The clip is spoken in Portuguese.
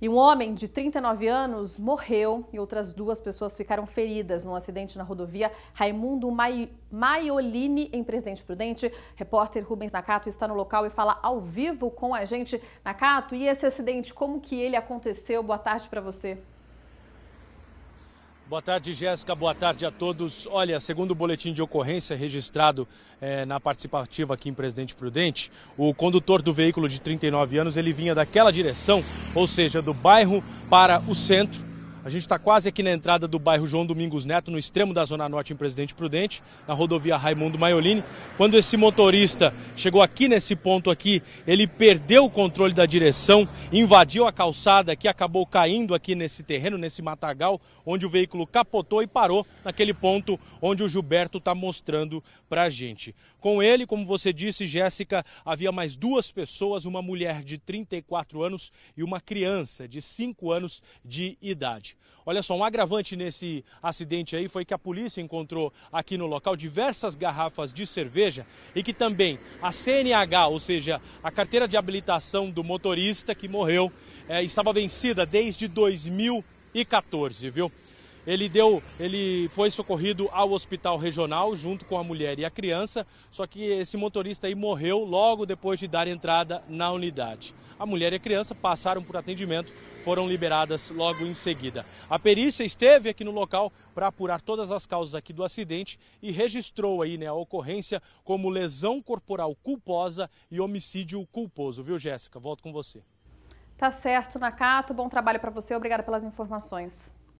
E um homem de 39 anos morreu e outras duas pessoas ficaram feridas num acidente na rodovia Raimundo Mai... Maiolini, em Presidente Prudente. Repórter Rubens Nakato está no local e fala ao vivo com a gente. Nakato, e esse acidente, como que ele aconteceu? Boa tarde para você. Boa tarde, Jéssica. Boa tarde a todos. Olha, segundo o boletim de ocorrência registrado eh, na participativa aqui em Presidente Prudente, o condutor do veículo de 39 anos ele vinha daquela direção, ou seja, do bairro para o centro a gente está quase aqui na entrada do bairro João Domingos Neto, no extremo da Zona Norte, em Presidente Prudente, na rodovia Raimundo Maiolini. Quando esse motorista chegou aqui nesse ponto aqui, ele perdeu o controle da direção, invadiu a calçada que acabou caindo aqui nesse terreno, nesse matagal, onde o veículo capotou e parou naquele ponto onde o Gilberto está mostrando para a gente. Com ele, como você disse, Jéssica, havia mais duas pessoas, uma mulher de 34 anos e uma criança de 5 anos de idade. Olha só, um agravante nesse acidente aí foi que a polícia encontrou aqui no local diversas garrafas de cerveja e que também a CNH, ou seja, a carteira de habilitação do motorista que morreu, é, estava vencida desde 2014, viu? Ele deu, ele foi socorrido ao hospital regional junto com a mulher e a criança, só que esse motorista aí morreu logo depois de dar entrada na unidade. A mulher e a criança passaram por atendimento, foram liberadas logo em seguida. A perícia esteve aqui no local para apurar todas as causas aqui do acidente e registrou aí, né, a ocorrência como lesão corporal culposa e homicídio culposo, viu, Jéssica? Volto com você. Tá certo, Nakato. Bom trabalho para você. Obrigada pelas informações.